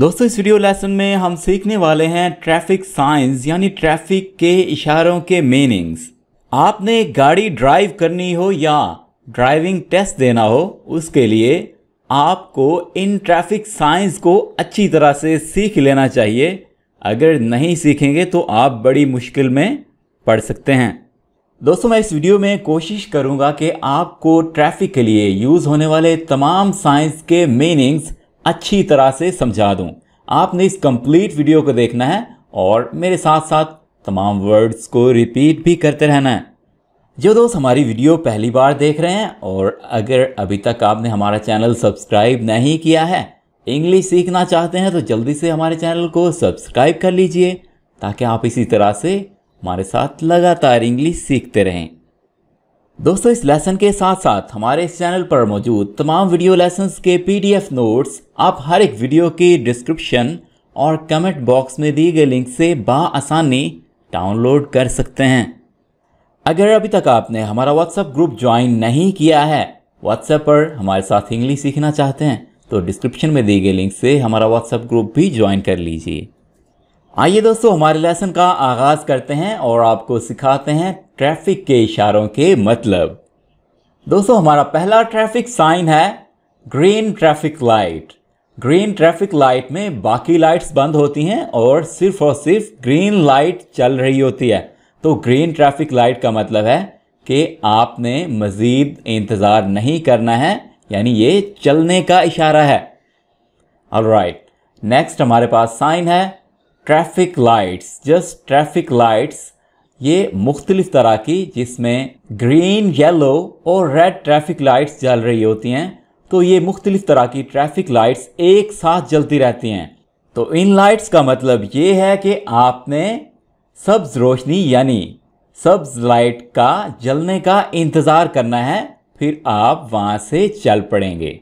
दोस्तों इस video lesson में हम सीखने वाले हैं ट्रैफिक साइंस यानी ट्रैफिक के इशारों के मीनिंग्स आपने गाड़ी ड्राइव करनी हो या ड्राइविंग टेस्ट देना हो उसके लिए आपको इन ट्रैफिक साइंस को अच्छी तरह से सीख लेना चाहिए अगर नहीं सीखेंगे तो आप बड़ी मुश्किल में पढ़ सकते हैं दोस्तों मैं इस वीडियो में कोशिश करूँगा कि आपको ट्रैफिक के लिए यूज़ होने वाले तमाम साइंस के मीनिंग्स अच्छी तरह से समझा दूँ आपने इस कंप्लीट वीडियो को देखना है और मेरे साथ साथ तमाम वर्ड्स को रिपीट भी करते रहना है जो दोस्त हमारी वीडियो पहली बार देख रहे हैं और अगर अभी तक आपने हमारा चैनल सब्सक्राइब नहीं किया है इंग्लिश सीखना चाहते हैं तो जल्दी से हमारे चैनल को सब्सक्राइब कर लीजिए ताकि आप इसी तरह से हमारे साथ लगातार इंग्लिश सीखते रहें दोस्तों इस लेसन के साथ साथ हमारे इस चैनल पर मौजूद तमाम वीडियो लेसन के पीडीएफ नोट्स आप हर एक वीडियो की डिस्क्रिप्शन और कमेंट बॉक्स में दिए गए लिंक से बासानी डाउनलोड कर सकते हैं अगर अभी तक आपने हमारा व्हाट्सएप ग्रुप ज्वाइन नहीं किया है व्हाट्सएप पर हमारे साथ इंग्लिश सीखना चाहते हैं तो डिस्क्रिप्शन में दिए गए लिंक से हमारा व्हाट्सएप ग्रुप भी ज्वाइन कर लीजिए आइए दोस्तों हमारे लेसन का आगाज़ करते हैं और आपको सिखाते हैं ट्रैफिक के इशारों के मतलब दोस्तों हमारा पहला ट्रैफिक साइन है green traffic light green traffic light में बाकी लाइट्स बंद होती हैं और सिर्फ और सिर्फ ग्रीन लाइट चल रही होती है तो ग्रीन ट्रैफिक लाइट का मतलब है कि आपने मज़ीद इंतज़ार नहीं करना है यानी ये चलने का इशारा है और राइट नेक्स्ट हमारे पास साइन है traffic lights just traffic lights ये मुख्तलिफ तरह की जिसमें ग्रीन येलो और रेड ट्रैफिक लाइट्स जल रही होती हैं तो ये मुख्तलिफ तरह की ट्रैफिक लाइट्स एक साथ जलती रहती हैं तो इन लाइट्स का मतलब ये है कि आपने सब्ज रोशनी यानी सब्ज लाइट का जलने का इंतज़ार करना है फिर आप वहाँ से चल पड़ेंगे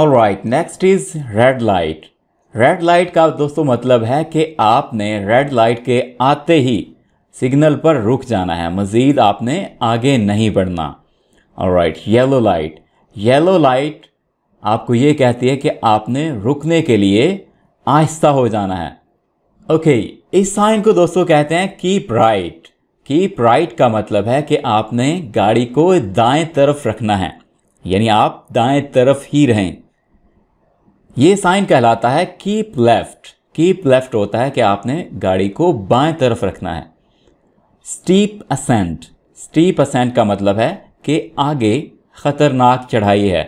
और right next is red light red light का दोस्तों मतलब है कि आपने रेड लाइट के आते ही सिग्नल पर रुक जाना है मज़ीद आपने आगे नहीं बढ़ना और right yellow light yellow light आपको ये कहती है कि आपने रुकने के लिए आहिस्ता हो जाना है ओके okay, इस साइन को दोस्तों कहते हैं कीप राइट कीप राइट का मतलब है कि आपने गाड़ी को दाएं तरफ रखना है यानी आप दाएं तरफ ही रहें ये साइन कहलाता है कीप लेफ्ट कीप लेफ्ट होता है कि आपने गाड़ी को बाएं तरफ रखना है स्टीप असेंट स्टीप असेंट का मतलब है कि आगे खतरनाक चढ़ाई है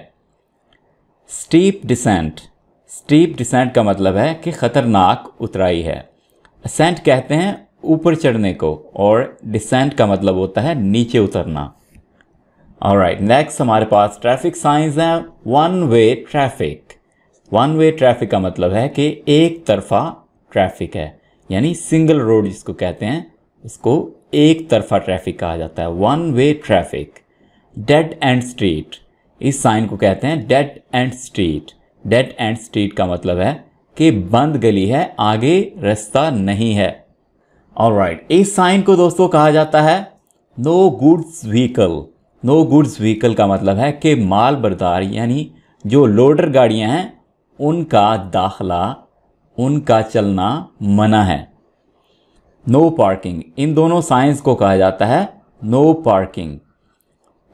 स्टीप डिसेंट स्टीप डिसेंट का मतलब है कि खतरनाक उतराई है असेंट कहते हैं ऊपर चढ़ने को और डिसेंट का मतलब होता है नीचे उतरना और राइट नेक्स्ट हमारे पास ट्रैफिक साइंस हैं one way traffic one way traffic का मतलब है कि एक तरफा ट्रैफिक है यानी सिंगल रोड जिसको कहते हैं उसको एक तरफा ट्रैफिक कहा जाता है one way traffic dead end street इस साइन को कहते हैं dead end street dead end street का मतलब है कि बंद गली है आगे रास्ता नहीं है और राइट इस साइन को दोस्तों कहा जाता है no goods vehicle no goods vehicle का मतलब है कि माल बरदार यानी जो लोडर गाड़ियां हैं उनका दाखला उनका चलना मना है नो पार्किंग इन दोनों साइंस को कहा जाता है नो पार्किंग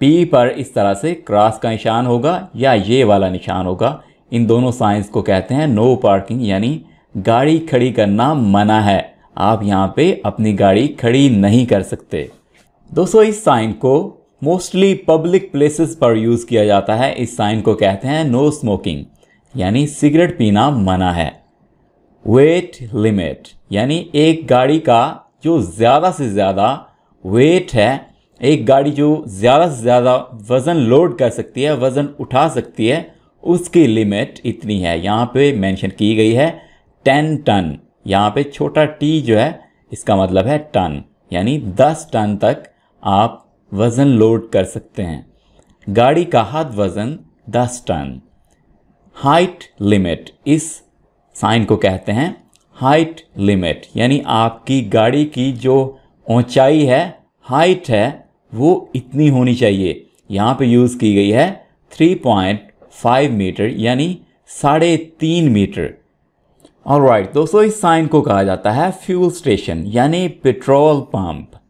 पी पर इस तरह से क्रॉस का निशान होगा या ये वाला निशान होगा इन दोनों साइंस को कहते हैं नो पार्किंग यानी गाड़ी खड़ी करना मना है आप यहाँ पे अपनी गाड़ी खड़ी नहीं कर सकते दोस्तों इस साइन को मोस्टली पब्लिक प्लेसेस पर यूज़ किया जाता है इस साइन को कहते हैं नो स्मोकिंग यानी सिगरेट पीना मना है वेट लिमिट यानी एक गाड़ी का जो ज़्यादा से ज़्यादा वेट है एक गाड़ी जो ज़्यादा से ज़्यादा वज़न लोड कर सकती है वज़न उठा सकती है उसकी लिमिट इतनी है यहाँ पे मेंशन की गई है टेन टन यहाँ पे छोटा टी जो है इसका मतलब है टन यानी दस टन तक आप वज़न लोड कर सकते हैं गाड़ी का हद वज़न दस टन हाइट लिमिट इस साइन को कहते हैं हाइट लिमिट यानी आपकी गाड़ी की जो ऊंचाई है हाइट है वो इतनी होनी चाहिए यहाँ पे यूज़ की गई है 3.5 मीटर यानी साढ़े तीन मीटर और राइट दोस्तों इस साइन को कहा जाता है फ्यूल स्टेशन यानी पेट्रोल पंप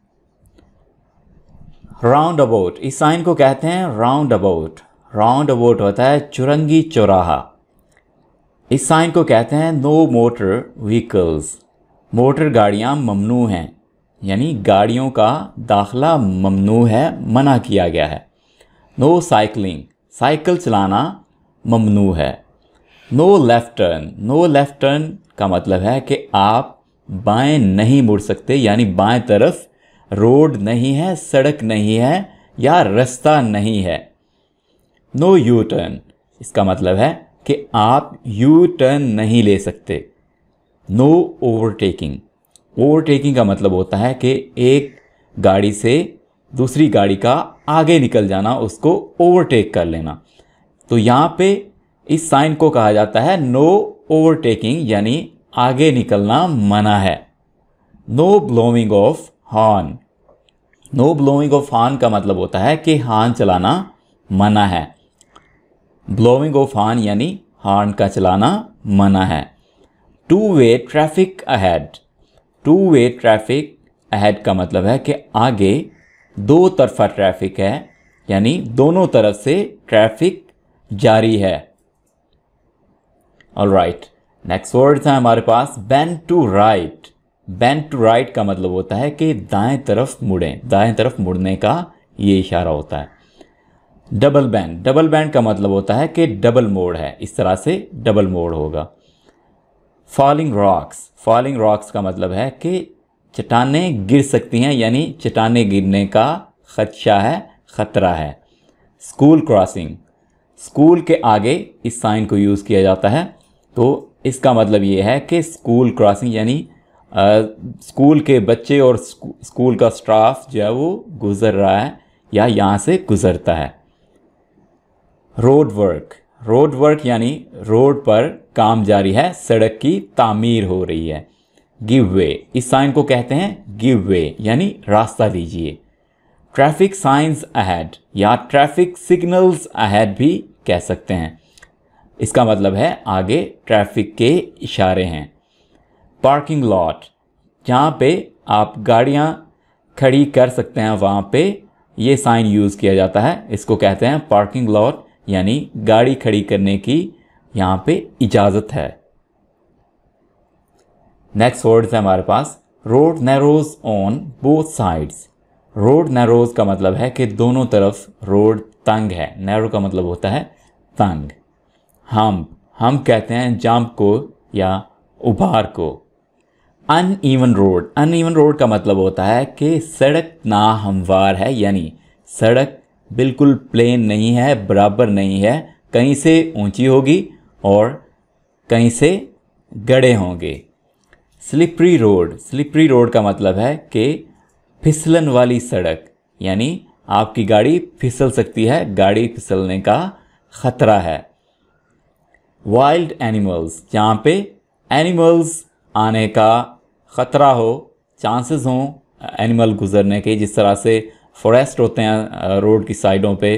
राउंड अबाउट इस साइन को कहते हैं राउंड अबाउट राउंड अबाउट होता है चुरंगी चौराहा इस साइन को कहते हैं नो मोटर व्हीकल्स मोटर गाड़ियाँ ममनू हैं यानी गाड़ियों का दाखला ममनू है मना किया गया है नो साइकिलिंग साइकिल चलाना ममनू है no left turn no left turn का मतलब है कि आप बाएं नहीं मुड़ सकते यानी बाएं तरफ रोड नहीं है सड़क नहीं है या रास्ता नहीं है नो यू टर्न इसका मतलब है कि आप यू टर्न नहीं ले सकते नो ओवरटेकिंग ओवरटेकिंग का मतलब होता है कि एक गाड़ी से दूसरी गाड़ी का आगे निकल जाना उसको ओवरटेक कर लेना तो यहाँ पे इस साइन को कहा जाता है नो ओवरटेकिंग यानी आगे निकलना मना है no blowing of horn no blowing of horn का मतलब होता है कि हॉर्न चलाना मना है ब्लोविंग ऑफ हॉर्न यानी हॉर्न का चलाना मना है two way traffic ahead two way traffic ahead का मतलब है कि आगे दो तरफा ट्रैफिक है यानी दोनों तरफ से ट्रैफिक जारी है ऑल राइट नेक्स्ट वर्ड है हमारे पास ban to right ban to right का मतलब होता है कि दाएं तरफ मुड़ें दाएं तरफ मुड़ने का ये इशारा होता है डबल बैंड डबल बैंड का मतलब होता है कि डबल मोड है इस तरह से डबल मोड होगा फॉलिंग रॉक्स फॉलिंग रॉक्स का मतलब है कि चट्टें गिर सकती हैं यानी चट्टानें गिरने का खदशा है ख़तरा है स्कूल क्रॉसिंग स्कूल के आगे इस साइन को यूज़ किया जाता है तो इसका मतलब ये है कि स्कूल क्रॉसिंग यानी स्कूल के बच्चे और स्कूल का स्टाफ जो है वो गुज़र रहा है या यहाँ से गुज़रता है रोड वर्क रोड वर्क यानी रोड पर काम जारी है सड़क की तामीर हो रही है गिव वे इस साइन को कहते हैं गिव वे यानी रास्ता दीजिए ट्रैफिक साइंस अहेड या ट्रैफिक सिग्नल्स अहेड भी कह सकते हैं इसका मतलब है आगे ट्रैफिक के इशारे हैं पार्किंग लॉट जहाँ पे आप गाड़ियाँ खड़ी कर सकते हैं वहाँ पे ये साइन यूज़ किया जाता है इसको कहते हैं पार्किंग लॉट यानी गाड़ी खड़ी करने की यहाँ पे इजाज़त है नेक्स्ट वर्ड है हमारे पास road narrows on both sides road narrows का मतलब है कि दोनों तरफ रोड तंग है नैरो का मतलब होता है तंग हम हम कहते हैं जंप को या उभार को uneven road uneven road का मतलब होता है कि सड़क नाहमवार है यानी सड़क बिल्कुल प्लेन नहीं है बराबर नहीं है कहीं से ऊंची होगी और कहीं से गड़े होंगे स्लिपरी रोड स्लिपरी रोड का मतलब है कि फिसलन वाली सड़क यानी आपकी गाड़ी फिसल सकती है गाड़ी फिसलने का ख़तरा है वाइल्ड एनिमल्स जहाँ पे एनिमल्स आने का ख़तरा हो चांसेस हो एनिमल गुजरने के जिस तरह से फॉरेस्ट होते हैं रोड की साइडों पे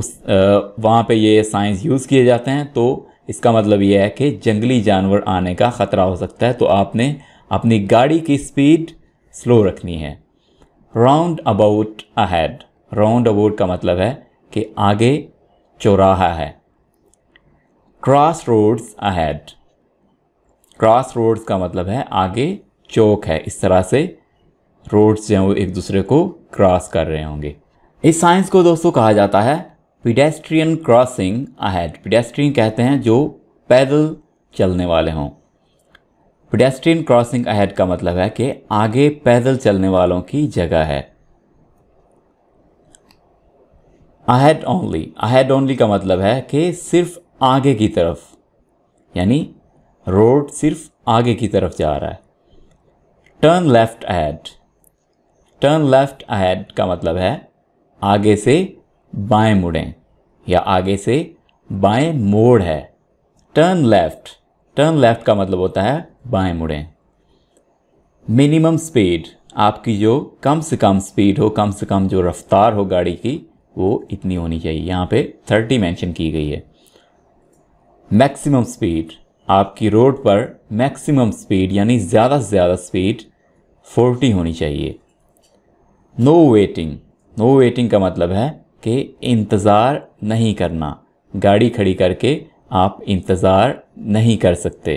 उस वहाँ पे ये साइंस यूज़ किए जाते हैं तो इसका मतलब ये है कि जंगली जानवर आने का ख़तरा हो सकता है तो आपने अपनी गाड़ी की स्पीड स्लो रखनी है roundabout ahead roundabout का मतलब है कि आगे चौराहा है cross roads ahead cross roads का मतलब है आगे चौक है इस तरह से रोड्स जो हैं वो एक दूसरे को क्रॉस कर रहे होंगे इस साइंस को दोस्तों कहा जाता है पिडेस्ट्रियन क्रॉसिंग अहेड पिडेस्ट्रियन कहते हैं जो पैदल चलने वाले हों पिडेस्ट्रियन क्रॉसिंग अहेड का मतलब है कि आगे पैदल चलने वालों की जगह है अहेड ओनली अहेड ओनली का मतलब है कि सिर्फ आगे की तरफ यानी रोड सिर्फ आगे की तरफ जा रहा है turn left ahead turn left ahead का मतलब है आगे से बाएं मुड़ें या आगे से बाएं मोड़ है टर्न लेफ्ट टर्न लेफ्ट का मतलब होता है बाएं मुड़ें मिनिमम स्पीड आपकी जो कम से कम स्पीड हो कम से कम जो रफ्तार हो गाड़ी की वो इतनी होनी चाहिए यहाँ पे 30 मेंशन की गई है मैक्सिमम स्पीड आपकी रोड पर मैक्सिमम स्पीड यानी ज़्यादा से ज़्यादा स्पीड 40 होनी चाहिए नो वेटिंग नो वेटिंग का मतलब है कि इंतज़ार नहीं करना गाड़ी खड़ी करके आप इंतज़ार नहीं कर सकते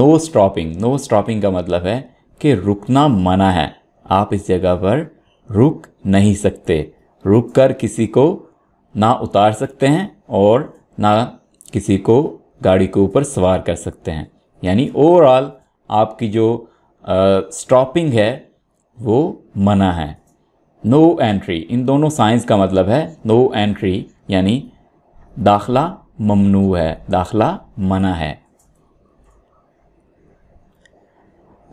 नो स्टॉपिंग नो स्टॉपिंग का मतलब है कि रुकना मना है आप इस जगह पर रुक नहीं सकते रुक कर किसी को ना उतार सकते हैं और ना किसी को गाड़ी के ऊपर सवार कर सकते हैं यानी ओवरऑल आपकी जो स्टॉपिंग है वो मना है नो एंट्री इन दोनों साइंस का मतलब है नो एंट्री यानी दाखला ममनू है दाखला मना है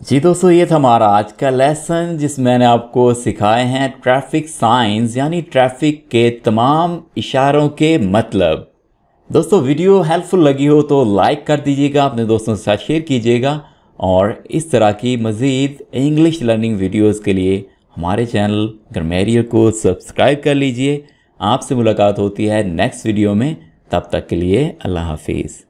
जी दोस्तों ये था हमारा आज का लेसन जिसमें मैंने आपको सिखाए हैं ट्रैफिक साइंस यानी ट्रैफिक के तमाम इशारों के मतलब दोस्तों वीडियो हेल्पफुल लगी हो तो लाइक कर दीजिएगा अपने दोस्तों के साथ शेयर कीजिएगा और इस तरह की मज़ीद इंग्लिश लर्निंग वीडियोस के लिए हमारे चैनल ग्रमेरियर को सब्सक्राइब कर लीजिए आपसे मुलाकात होती है नेक्स्ट वीडियो में तब तक के लिए अल्लाह हाफिज़